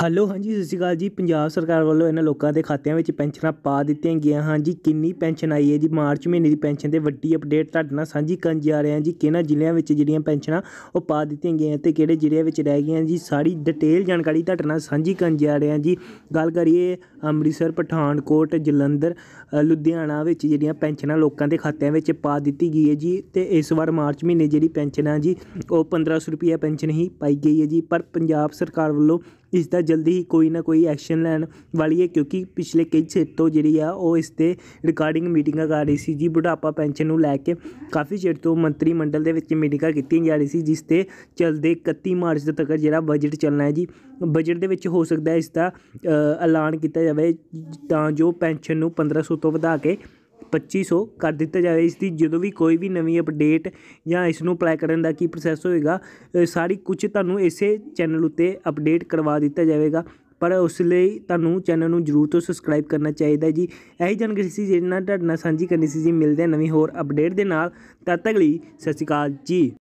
hello ਹਾਂਜੀ ਸਤਿ ਸ਼੍ਰੀ ਅਕਾਲ ਜੀ ਪੰਜਾਬ ਸਰਕਾਰ ਵੱਲੋਂ ਇਹਨਾਂ ਲੋਕਾਂ ਦੇ ਖਾਤਿਆਂ ਵਿੱਚ ਪੈਨਸ਼ਨਾਂ ਪਾ ਦਿੱਤੀਆਂ ਗਈਆਂ ਹਨ ਜੀ ਕਿੰਨੀ ਪੈਨਸ਼ਨ ਆਈ ਹੈ ਜੀ ਮਾਰਚ ਮਹੀਨੇ ਦੀ ਪੈਨਸ਼ਨ ਤੇ ਵੱਡੀ ਅਪਡੇਟ ਤੁਹਾਡੇ ਨਾਲ ਸਾਂਝੀ ਕਰਨ ਜਾ ਰਹੇ ਹਾਂ ਜੀ ਕਿਹਨਾਂ ਜ਼ਿਲ੍ਹਿਆਂ ਵਿੱਚ ਜਿਹੜੀਆਂ ਪੈਨਸ਼ਨਾਂ ਉਹ ਪਾ ਦਿੱਤੀਆਂ ਗਈਆਂ ਤੇ ਕਿਹੜੇ ਜ਼ਿਲ੍ਹਿਆਂ ਵਿੱਚ ਰਹਿ ਗਈਆਂ ਜੀ ਸਾਰੀ ਡਿਟੇਲ ਜਾਣਕਾਰੀ ਤੁਹਾਡੇ ਨਾਲ ਸਾਂਝੀ ਕਰਨ ਜਾ ਰਹੇ ਹਾਂ ਜੀ ਗੱਲ ਕਰੀਏ ਅੰਮ੍ਰਿਤਸਰ ਪਠਾਨਕੋਟ ਜਲੰਧਰ ਲੁਧਿਆਣਾ ਵਿੱਚ ਜਿਹੜੀਆਂ ਪੈਨਸ਼ਨਾਂ ਲੋਕਾਂ ਦੇ ਖਾਤਿਆਂ ਵਿੱਚ ਪਾ ਦਿੱਤੀ ਗਈ ਹੈ ਜੀ ਤੇ ਇਸ ਵਾਰ ਮਾਰਚ ਮਹੀਨੇ ਜਿਹੜੀ ਪੈਨਸ਼ਨ ਜੀ ਉਹ 1500 ਰੁਪਏ ਪੈਨਸ਼ਨ ਹੀ ਪਾਈ ਗਈ ਹੈ ਜੀ ਪਰ ਪੰਜਾਬ ਸਰਕਾਰ ਵੱਲੋਂ ਇਸ ਦਾ ਜਲਦੀ ਹੀ ਕੋਈ ਨਾ ਕੋਈ ਐਕਸ਼ਨ ਲੈਣ ਵਾਲੀ ਹੈ ਕਿਉਂਕਿ ਪਿਛਲੇ ਕਈ ਚਿਰ ਤੋਂ ਜਿਹੜੀ ਆ ਉਹ ਇਸ 'ਤੇ ਰਿਕਾਰਡਿੰਗ ਮੀਟਿੰਗਾਂ ਕਰ ਰਹੀ ਸੀ ਜੀ ਬੁਢਾਪਾ ਪੈਨਸ਼ਨ ਨੂੰ ਲੈ ਕੇ ਕਾਫੀ ਚਿਰ ਤੋਂ ਮੰਤਰੀ ਮੰਡਲ ਦੇ ਵਿੱਚ ਮੀਟਿੰਗਾਂ ਕੀਤੀਆਂ ਜਾ ਰਹੀ ਸੀ ਜਿਸ 'ਤੇ ਚਲਦੇ 31 ਮਾਰਚ ਤੱਕ ਜਿਹੜਾ ਬਜਟ ਚੱਲਣਾ ਹੈ ਜੀ ਬਜਟ ਦੇ ਵਿੱਚ ਹੋ ਸਕਦਾ ਹੈ ਇਸ ਦਾ ਐਲਾਨ ਕੀਤਾ ਜਾਵੇ ਤਾਂ ਜੋ ਪੈਨਸ਼ਨ ਨੂੰ 1500 ਤੋਂ ਵਧਾ ਕੇ 2500 ਕਰ ਦਿੱਤਾ ਜਾਵੇ ਇਸ ਦੀ ਜਦੋਂ ਵੀ ਕੋਈ ਵੀ ਨਵੀਂ ਅਪਡੇਟ ਜਾਂ ਇਸ ਨੂੰ ਅਪਲਾਈ ਕਰਨ ਦਾ ਕੀ ਪ੍ਰੋਸੈਸ ਹੋਏਗਾ ਸਾਰੀ ਕੁਝ ਤੁਹਾਨੂੰ ਇਸੇ ਚੈਨਲ ਉੱਤੇ ਅਪਡੇਟ ਕਰਵਾ ਦਿੱਤਾ ਜਾਵੇਗਾ ਪਰ ਉਸ ਲਈ ਤੁਹਾਨੂੰ ਚੈਨਲ ਨੂੰ ਜ਼ਰੂਰ ਤੋਂ ਸਬਸਕ੍ਰਾਈਬ ਕਰਨਾ ਚਾਹੀਦਾ ਜੀ ਇਹੀ ਜਾਣਕਾਰੀ ਸੀ ਜਿਹਨਾਂ ਤੁਹਾਡੇ ਨਾਲ ਸਾਂਝੀ ਕਰਨੀ ਸੀ ਜੀ ਮਿਲਦੇ ਨਵੀਂ ਹੋਰ ਅਪਡੇਟ ਦੇ ਨਾਲ ਤਦ ਤੱਕ ਲਈ ਸਤਿ ਸ਼੍ਰੀ ਅਕਾਲ ਜੀ